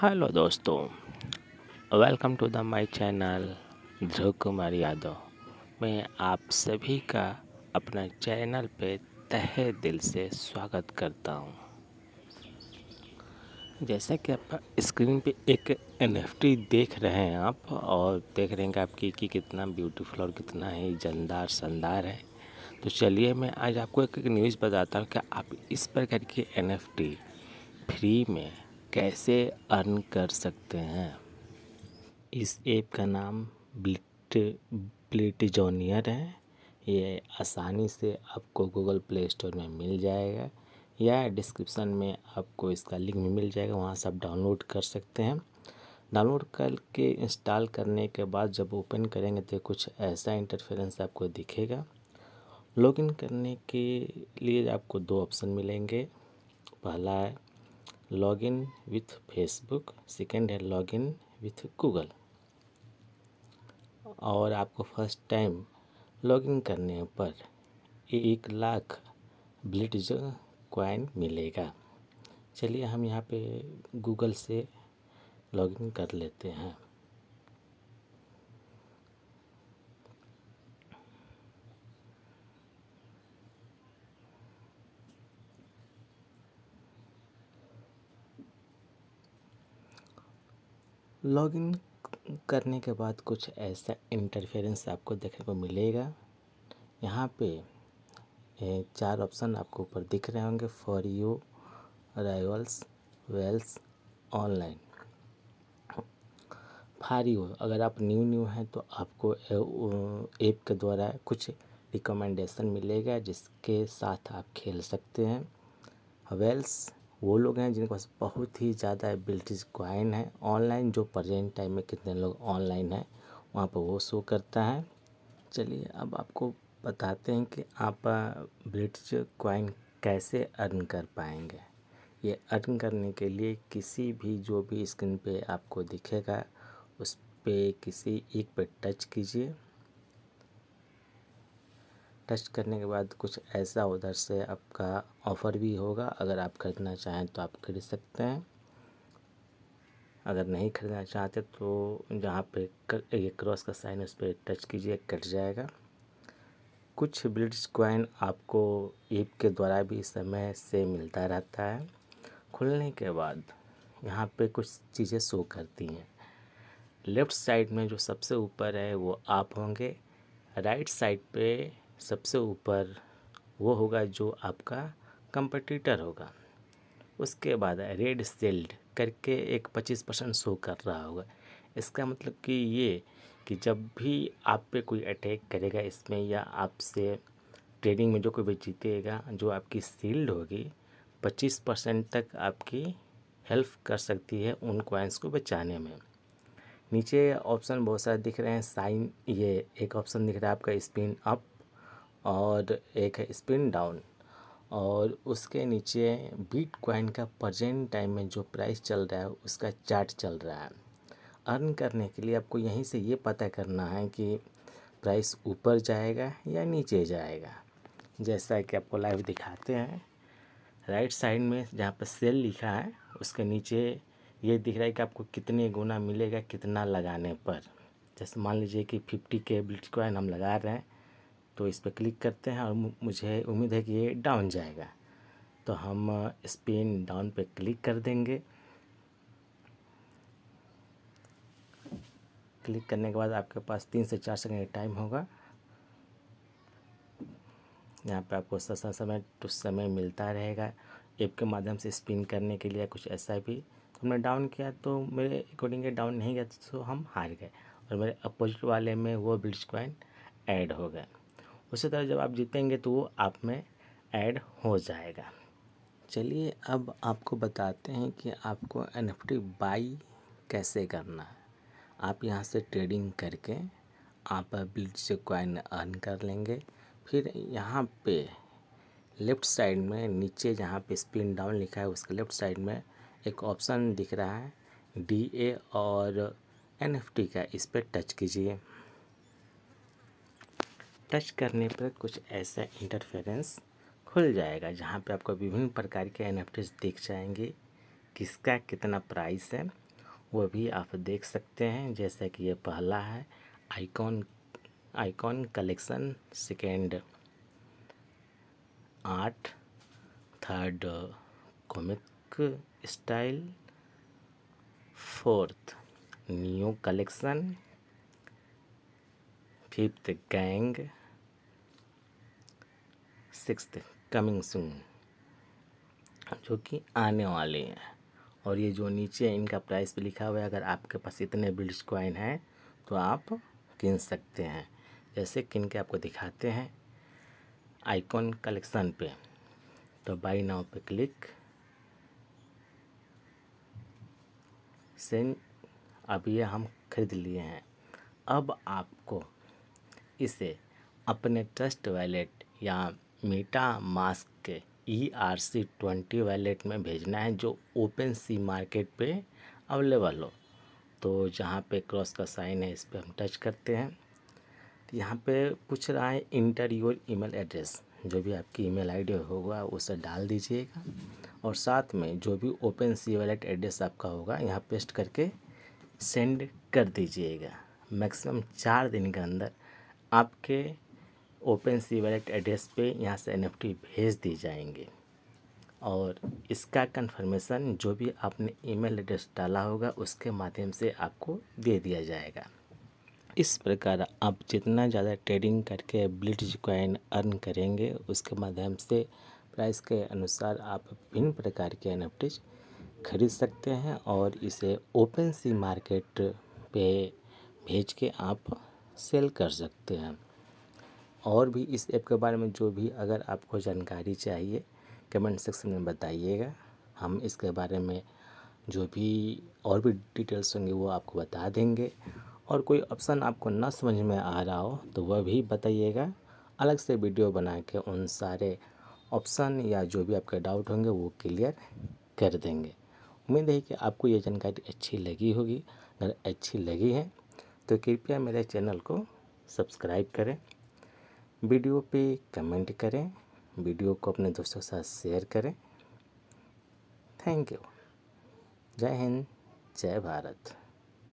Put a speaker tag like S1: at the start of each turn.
S1: Hello दोस्तों welcome to the my channel Dhruv Kumar Yadav मैं आप सभी का अपना चैनल पे तहे दिल से स्वागत करता हूँ जैसा कि आप स्क्रीन पे एक एन देख रहे हैं आप और देख रहे हैं कि आपकी कि कितना ब्यूटीफुल और कितना ही जानदार शानदार है तो चलिए मैं आज आपको एक, एक न्यूज़ बताता हूँ कि आप इस प्रकार की एन फ्री में कैसे अर्न कर सकते हैं इस ऐप का नाम ब्लिट जोनियर है ये आसानी से आपको गूगल प्ले स्टोर में मिल जाएगा या डिस्क्रिप्शन में आपको इसका लिंक भी मिल जाएगा वहाँ से आप डाउनलोड कर सकते हैं डाउनलोड करके इंस्टॉल करने के बाद जब ओपन करेंगे तो कुछ ऐसा इंटरफेरेंस आपको दिखेगा लॉगिन करने के लिए आपको दो ऑप्शन मिलेंगे पहला है इन विथ फेसबुक सेकेंड है लॉगिन विथ गूगल और आपको फर्स्ट टाइम लॉगिन करने पर एक लाख ब्लिटज क्वाइन मिलेगा चलिए हम यहाँ पे गूगल से लॉगिन कर लेते हैं लॉगिन करने के बाद कुछ ऐसा इंटरफेरेंस आपको देखने को मिलेगा यहाँ पे चार ऑप्शन आपको ऊपर दिख रहे होंगे फॉर यू राइवल्स वेल्स ऑनलाइन फार यू अगर आप न्यू न्यू हैं तो आपको ऐप के द्वारा कुछ रिकमेंडेशन मिलेगा जिसके साथ आप खेल सकते हैं वेल्स वो लोग हैं जिनके पास बहुत ही ज़्यादा एबिलिटीज़ क्वाइन है ऑनलाइन जो प्रजेंट टाइम में कितने लोग ऑनलाइन हैं वहाँ पर वो शो करता है चलिए अब आपको बताते हैं कि आप ब्रिटिश क्वाइन कैसे अर्न कर पाएंगे ये अर्न करने के लिए किसी भी जो भी स्क्रीन पे आपको दिखेगा उस पर किसी एक पे टच कीजिए टच करने के बाद कुछ ऐसा उधर से आपका ऑफ़र भी होगा अगर आप ख़रीदना चाहें तो आप खरीद सकते हैं अगर नहीं खरीदना चाहते तो जहाँ पे ये क्रॉस का साइन उस पर टच कीजिए कट जाएगा कुछ ब्रिड्स क्वाइन आपको ऐप के द्वारा भी समय से मिलता रहता है खुलने के बाद यहाँ पे कुछ चीज़ें शो करती हैं लेफ़्ट साइड में जो सबसे ऊपर है वो आप होंगे राइट साइड पे सबसे ऊपर वो होगा जो आपका कंपटीटर होगा उसके बाद रेड सेल्ड करके एक पच्चीस परसेंट शो कर रहा होगा इसका मतलब कि ये कि जब भी आप पे कोई अटैक करेगा इसमें या आपसे ट्रेडिंग में जो कोई भी जीतेगा जो आपकी सील्ड होगी पच्चीस परसेंट तक आपकी हेल्प कर सकती है उन क्वाइंस को बचाने में नीचे ऑप्शन बहुत सारे दिख रहे हैं साइन ये एक ऑप्शन दिख रहा है आपका स्पिन अप और एक है स्पिन डाउन और उसके नीचे बीट क्वाइन का प्रजेंट टाइम में जो प्राइस चल रहा है उसका चार्ट चल रहा है अर्न करने के लिए आपको यहीं से ये पता करना है कि प्राइस ऊपर जाएगा या नीचे जाएगा जैसा कि आपको लाइव दिखाते हैं राइट साइड में जहाँ पर सेल लिखा है उसके नीचे ये दिख रहा है कि आपको कितने गुना मिलेगा कितना लगाने पर जैसे मान लीजिए कि फिफ्टी के बिल्ट क्वाइन हम लगा रहे हैं तो इस पर क्लिक करते हैं और मुझे उम्मीद है कि ये डाउन जाएगा तो हम स्पिन डाउन पे क्लिक कर देंगे क्लिक करने के बाद आपके पास तीन से चार सेकेंड टाइम होगा यहाँ पे आपको सस्ता समय तो समय मिलता रहेगा ऐप के माध्यम से स्पिन करने के लिए कुछ ऐसा भी हमने डाउन किया तो मेरे अकॉर्डिंग डाउन नहीं गया तो हम हार गए और मेरे अपोजिट वाले में वो ब्रिज क्वाइन ऐड हो गया उसी तरह जब आप जीतेंगे तो वो आप में ऐड हो जाएगा चलिए अब आपको बताते हैं कि आपको एन एफ टी बाई कैसे करना है आप यहाँ से ट्रेडिंग करके आप बिल्ड से कॉइन अर्न कर लेंगे फिर यहाँ पे लेफ़्ट साइड में नीचे जहाँ पे स्पिन डाउन लिखा है उसके लेफ़्ट साइड में एक ऑप्शन दिख रहा है डी ए और एन एफ टी का इस पर टच कीजिए टच करने पर कुछ ऐसा इंटरफेरेंस खुल जाएगा जहाँ पे आपको विभिन्न प्रकार के एन दिख जाएंगे किसका कितना प्राइस है वो भी आप देख सकते हैं जैसा कि ये पहला है icon icon collection second art third comic style fourth new collection Fifth, gang. Sixth, coming soon. जो कि आने वाले हैं और ये जो नीचे इनका प्राइस भी लिखा हुआ है अगर आपके पास इतने बिल्ड्स कॉइन हैं तो आप किन सकते हैं जैसे किन के आपको दिखाते हैं आइकॉन कलेक्शन पे तो बाई नाउ पे क्लिक सेंड अब ये हम खरीद लिए हैं अब आपको इसे अपने ट्रस्ट वैलेट या मीटा मास्क के E R C twenty wallet में भेजना है जो ओपन सी मार्केट पे अवेलेबल हो तो जहाँ पे क्रॉस का साइन है इस पर हम टच करते हैं तो यहाँ पे पूछ रहा है इंटर योर ईमेल एड्रेस जो भी आपकी ईमेल आईडी होगा उसे डाल दीजिएगा और साथ में जो भी ओपन सी वैलेट एड्रेस आपका होगा यहाँ पेस्ट करके सेंड कर दीजिएगा मैक्सिमम चार दिन के अंदर आपके ओपन सी वैलेट एड्रेस पे यहाँ से एन भेज दिए जाएंगे और इसका कंफर्मेशन जो भी आपने ईमेल एड्रेस डाला होगा उसके माध्यम से आपको दे दिया जाएगा इस प्रकार आप जितना ज़्यादा ट्रेडिंग करके ब्लिट कॉइन अर्न करेंगे उसके माध्यम से प्राइस के अनुसार आप भिन्न प्रकार के एन खरीद सकते हैं और इसे ओपन सी मार्केट पे भेज के आप सेल कर सकते हैं और भी इस ऐप के बारे में जो भी अगर आपको जानकारी चाहिए कमेंट सेक्शन में बताइएगा हम इसके बारे में जो भी और भी डिटेल्स होंगे वो आपको बता देंगे और कोई ऑप्शन आपको ना समझ में आ रहा हो तो वह भी बताइएगा अलग से वीडियो बना के उन सारे ऑप्शन या जो भी आपके डाउट होंगे वो क्लियर कर देंगे उम्मीद है कि आपको ये जानकारी अच्छी लगी होगी अगर अच्छी लगी है तो कृपया मेरे चैनल को सब्सक्राइब करें वीडियो पे कमेंट करें वीडियो को अपने दोस्तों के साथ शेयर करें थैंक यू जय हिंद जय भारत